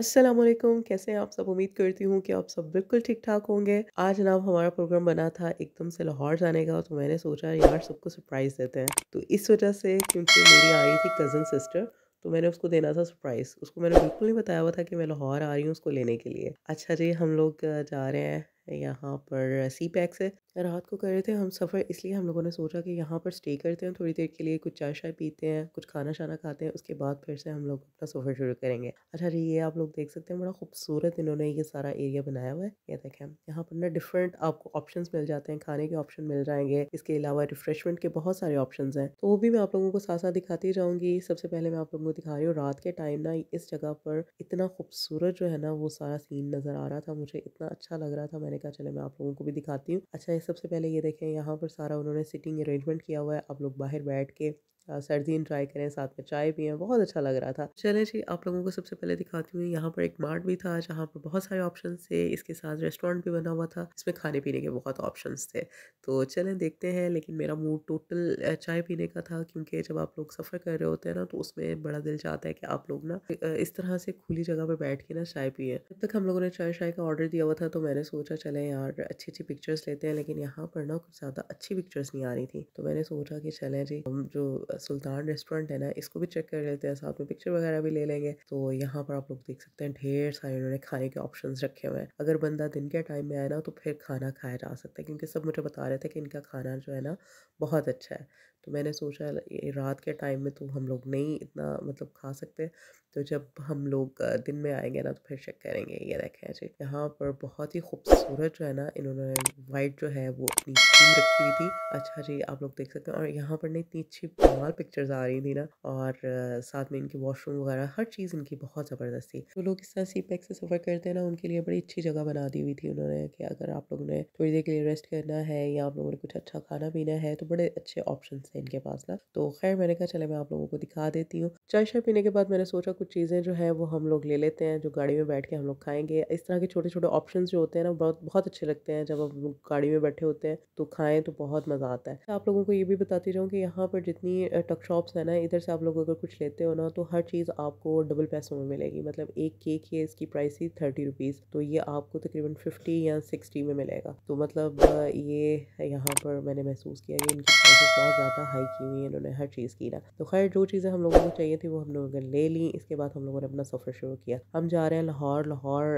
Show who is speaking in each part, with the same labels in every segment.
Speaker 1: अस्सलाम वालेकुम कैसे हैं आप सब उम्मीद करती हूँ कि आप सब बिल्कुल ठीक ठाक होंगे आज जनाब हमारा प्रोग्राम बना था एकदम से लाहौर जाने का तो मैंने सोचा यार सबको सरप्राइज़ देते हैं तो इस वजह से क्योंकि मेरी आ रही थी कज़न सिस्टर तो मैंने उसको देना था सरप्राइज़ उसको मैंने बिल्कुल नहीं बताया हुआ था कि मैं लाहौर आ रही हूँ उसको लेने के लिए अच्छा जी हम लोग जा रहे हैं यहाँ पर सी पैक्स है रात को कर रहे थे हम सफ़र इसलिए हम लोगों ने सोचा कि यहाँ पर स्टे करते हैं थोड़ी देर के लिए कुछ चाय शाय पीते हैं कुछ खाना शाना खाते हैं उसके बाद फिर से हम लोग अपना सफ़र शुरू करेंगे अच्छा जी ये आप लोग देख सकते हैं बड़ा खूबसूरत इन्होंने ये सारा एरिया बनाया हुआ है ये देखें यहाँ पर ना डिफरेंट आपको ऑप्शन मिल जाते हैं खाने के ऑप्शन मिल जाएंगे इसके अलावा रिफ्रेशमेंट के बहुत सारे ऑप्शन हैं तो वो भी मैं आप लोगों को साथ साथ दिखाती जाऊँगी सबसे पहले मैं आप लोगों को दिखा रही हूँ रात के टाइम ना इस जगह पर इतना खूबसूरत जो है ना वो सारा सीन नज़र आ रहा था मुझे इतना अच्छा लग रहा था मैंने कहा चले मैं आप लोगों को भी दिखाती हूँ अच्छा ये सबसे पहले ये देखें यहाँ पर सारा उन्होंने सिटिंग अरेंजमेंट किया हुआ है आप लोग बाहर बैठ के सर्दीन ट्राई करें साथ में चाय पिए बहुत अच्छा लग रहा था चले जी आप लोगों को सबसे पहले दिखाती हूँ यहाँ पर एक मार्ट भी था जहाँ पर बहुत सारे ऑप्शन थे इसके साथ रेस्टोरेंट भी बना हुआ था इसमें खाने पीने के बहुत ऑप्शन थे तो चलें देखते हैं लेकिन मेरा मूड टोटल चाय पीने का था क्योंकि जब आप लोग सफ़र कर रहे होते हैं ना तो उसमें बड़ा दिल चाहता है कि आप लोग ना इस तरह से खुली जगह पर बैठ के ना चाय पिए जब तक हम लोगों ने चाय शाय का ऑर्डर दिया हुआ था तो मैंने सोचा चले यार अच्छी अच्छी पिक्चर्स लेते हैं लेकिन यहाँ पर ना कुछ ज़्यादा अच्छी पिक्चर्स नहीं आ रही थी तो मैंने सोचा कि चलें जी हम जो सुल्तान रेस्टोरेंट है ना इसको भी चेक कर लेते हैं साथ में पिक्चर वगैरह भी ले लेंगे तो यहाँ पर आप लोग देख सकते हैं ढेर सारे उन्होंने खाने के ऑप्शन रखे हुए हैं अगर बंदा दिन के टाइम में आए ना तो फिर खाना खाया जा सकता है क्योंकि सब मुझे बता रहे थे कि इनका खाना जो है ना बहुत अच्छा है तो मैंने सोचा रात के टाइम में तो हम लोग नहीं इतना मतलब खा सकते तो जब हम लोग दिन में आएंगे ना तो फिर चेक करेंगे ये देखें जी यहाँ पर बहुत ही खूबसूरत जो है ना इन्होंने वाइट जो है वो अपनी थीम रखी हुई थी अच्छा जी आप लोग देख सकते हैं और यहाँ पर ना इतनी अच्छी कमाल पिक्चर्स आ रही थी ना और साथ में इनके वॉशरूम वगैरह हर चीज़ इनकी बहुत ज़बरदस्त थी जो तो लोग इस तरह सी पैक से सफ़र करते हैं ना उनके लिए बड़ी अच्छी जगह बना दी हुई थी उन्होंने कि अगर आप लोगों ने थोड़ी देर के लिए रेस्ट करना है या आप लोगों ने कुछ अच्छा खाना पीना है तो बड़े अच्छे ऑप्शन थे इनके पास ना तो खैर मैंने कहा चले मैं आप लोगों को दिखा देती हूँ चाय शाय पीने के बाद मैंने सोचा कुछ चीज़ें जो है वो हम लोग ले लेते हैं जो गाड़ी में बैठ के हम लोग खाएंगे इस तरह के छोटे छोटे ऑप्शन जो होते हैं ना बहुत बहुत अच्छे लगते हैं जब हम गाड़ी में बैठे होते हैं तो खाएं तो बहुत मज़ा आता है तो आप लोगों को ये भी बताती जाऊँ कि यहाँ पर जितनी टक शॉप्स हैं ना इधर से आप लोग अगर कुछ लेते हो ना तो हर चीज़ आपको डबल पैसों में मिलेगी मतलब एक केक है इसकी प्राइस थी थर्टी रुपीज़ तो ये आपको तकरीबन फिफ्टी या सिक्सटी में मिलेगा तो मतलब ये यहाँ पर मैंने महसूस किया कि इनकी प्राइस बहुत ज़्यादा हाई की हुई है इन्होंने हर चीज़ की ना तो खैर जो चीज़ें हम लोगों को चाहिए थी वो हम लोगों ने ले ली इसके बाद हम लोगों ने अपना सफ़र शुरू किया हम जा रहे हैं लाहौर लाहौर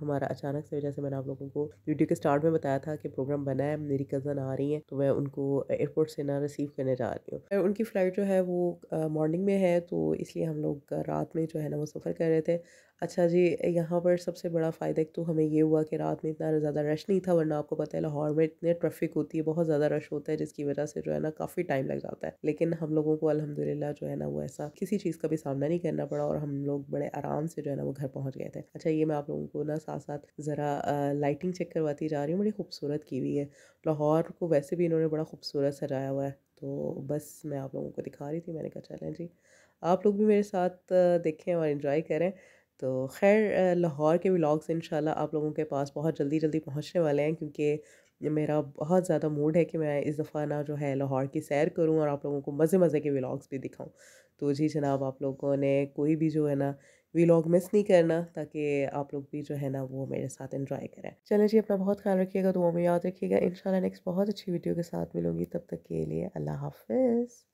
Speaker 1: हमारा अचानक से वजह से मैंने आप लोगों को वीडियो के स्टार्ट में बताया था कि प्रोग्राम बना है मेरी कज़न आ रही है तो मैं उनको एयरपोर्ट से ना रिसीव करने जा रही हूँ उनकी फ़्लाइट जो है वो मॉर्निंग में है तो इसलिए हम लोग रात में जो है ना वो सफ़र कर रहे थे अच्छा जी यहाँ पर सबसे बड़ा फ़ायदा एक तो हमें ये हुआ कि रात में इतना ज़्यादा रश नहीं था वरना आपको पता है लाहौर में इतने ट्रैफिक होती है बहुत ज़्यादा रश होता है जिसकी वजह से जो है ना काफ़ी टाइम लग जाता है लेकिन हम लोगों को अलहमदिल्ला जो है ना वो ऐसा किसी चीज़ का भी सामना नहीं करना पड़ा और हम लोग बड़े आराम से जो है ना वो घर पहुँच गए थे अच्छा ये मैं आप लोगों को ना साथ साथ ज़रा लाइटिंग चेक करवाती जा रही हूँ बड़ी खूबसूरत की हुई है लाहौर को वैसे भी इन्होंने बड़ा खूबसूरत सजाया हुआ है तो बस मैं आप लोगों को दिखा रही थी मैंने कहा चलें जी आप लोग भी मेरे साथ देखें और इन्जॉय करें तो खैर लाहौर के व्लाग्स इन आप लोगों के पास बहुत जल्दी जल्दी पहुँचने वाले हैं क्योंकि मेरा बहुत ज़्यादा मूड है कि मैं इस दफ़ा ना जो है लाहौर की सैर करूँ और आप लोगों को मज़े मज़े के व्लाग्स भी दिखाऊँ तो जी जनाब आप लोगों ने कोई भी जो है ना व्लॉग मिस नहीं करना ताकि आप लोग भी जो है ना वो मेरे साथ इन्जॉय करें चलें जी अपना बहुत ख्याल रखिएगा दुआ में याद रखिएगा इन नेक्स्ट बहुत अच्छी वीडियो के साथ मिलूँगी तब तक के लिए अल्लाह हाफिज़